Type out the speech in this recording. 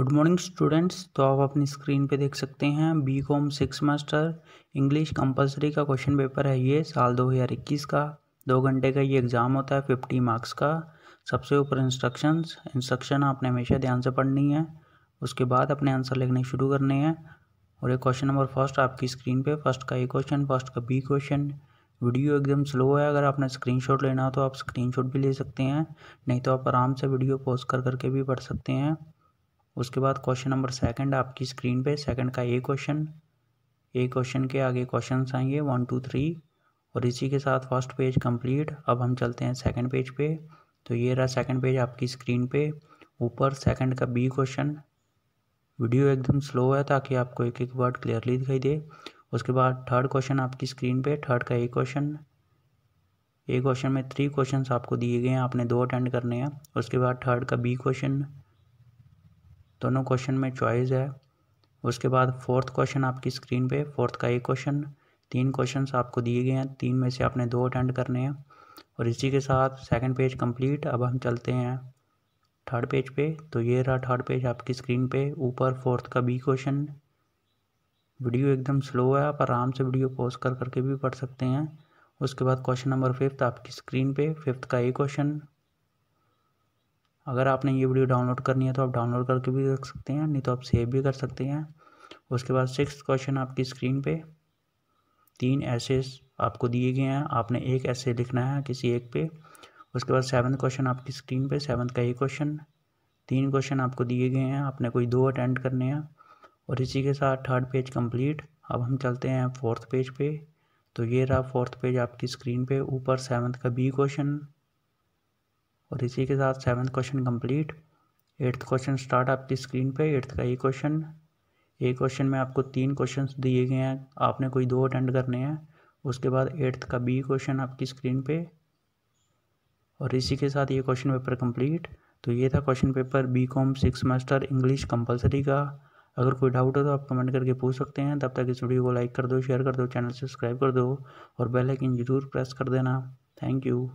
good morning students तो आप अपनी स्क्रीन पे देख सकते हैं बी कॉम सिक्स मास्टर इंग्लिश कंपलसरी का क्वेश्चन पेपर है ये साल 2021 का दो घंटे का ये एग्ज़ाम होता है फिफ्टी मार्क्स का सबसे ऊपर इंस्ट्रक्शंस इंस्ट्रक्शन आपने हमेशा ध्यान से पढ़नी है उसके बाद अपने आंसर लिखने शुरू करने हैं और ये क्वेश्चन नंबर फर्स्ट आपकी स्क्रीन पर फर्स्ट का ए क्वेश्चन फर्स्ट का बी क्वेश्चन वीडियो एकदम स्लो है अगर आपने स्क्रीन लेना हो तो आप स्क्रीन भी ले सकते हैं नहीं तो आप आराम से वीडियो पोस्ट कर करके भी पढ़ सकते हैं उसके बाद क्वेश्चन नंबर सेकंड आपकी स्क्रीन पे सेकंड का ए क्वेश्चन ए क्वेश्चन के आगे क्वेश्चन आएंगे वन टू थ्री और इसी के साथ फर्स्ट पेज कंप्लीट अब हम चलते हैं सेकंड पेज पे तो ये रहा सेकंड पेज आपकी स्क्रीन पे ऊपर सेकंड का बी क्वेश्चन वीडियो एकदम स्लो है ताकि आपको एक एक वर्ड क्लियरली दिखाई दे उसके बाद थर्ड क्वेश्चन आपकी स्क्रीन पर थर्ड का ए क्वेश्चन ए क्वेश्चन में थ्री क्वेश्चंस आपको दिए गए हैं आपने दो अटेंड करने हैं उसके बाद थर्ड का बी क्वेश्चन दोनों क्वेश्चन में चॉइस है उसके बाद फोर्थ क्वेश्चन आपकी स्क्रीन पे फोर्थ का एक क्वेश्चन तीन क्वेश्चन आपको दिए गए हैं तीन में से आपने दो अटेंड करने हैं और इसी के साथ सेकंड पेज कंप्लीट अब हम चलते हैं थर्ड पेज पे तो ये रहा थर्ड पेज आपकी स्क्रीन पे ऊपर फोर्थ का बी क्वेश्चन वीडियो एकदम स्लो है आप आराम से वीडियो पॉज कर करके भी पढ़ सकते हैं उसके बाद क्वेश्चन नंबर फिफ्थ आपकी स्क्रीन पे फिफ्थ का ए क्वेश्चन अगर आपने ये वीडियो डाउनलोड करनी है तो आप डाउनलोड करके भी रख सकते हैं नहीं तो आप सेव भी कर सकते हैं उसके बाद सिक्स क्वेश्चन आपकी स्क्रीन पे तीन ऐसे आपको दिए गए हैं आपने एक ऐसे लिखना है किसी एक पे उसके बाद सेवन्थ क्वेश्चन आपकी स्क्रीन पे सेवन्थ का ही क्वेश्चन तीन क्वेश्चन आपको दिए गए हैं आपने कोई दो अटेंड करने हैं और इसी के साथ थर्ड पेज कंप्लीट अब हम चलते हैं फोर्थ पेज पे तो ये रहा फोर्थ पेज आपकी स्क्रीन पे ऊपर सेवन्थ का बी क्वेश्चन और इसी के साथ seventh question complete eighth question start आपकी स्क्रीन पे एट्थ का ये क्वेश्चन ये क्वेश्चन में आपको तीन क्वेश्चन दिए गए हैं आपने कोई दो अटेंड करने हैं उसके बाद एट्थ का बी क्वेश्चन आपकी स्क्रीन पे और इसी के साथ ये क्वेश्चन पेपर कंप्लीट तो ये था question paper B Com six semester English compulsory का अगर कोई डाउट हो तो आप कमेंट करके पूछ सकते हैं तब तक इस वीडियो को लाइक कर दो शेयर कर दो चैनल सब्सक्राइब कर दो और बेल आइकन जरूर प्रेस कर देना थैंक यू